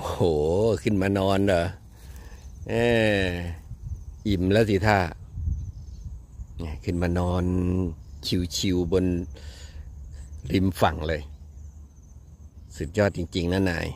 โอ้โหขึ้นมานอนเหรอออิ่มแล้วสิท่าขึ้นมานอน ชิวๆบน ริมฝั่งเลย สุดยอดจริงๆนะนาย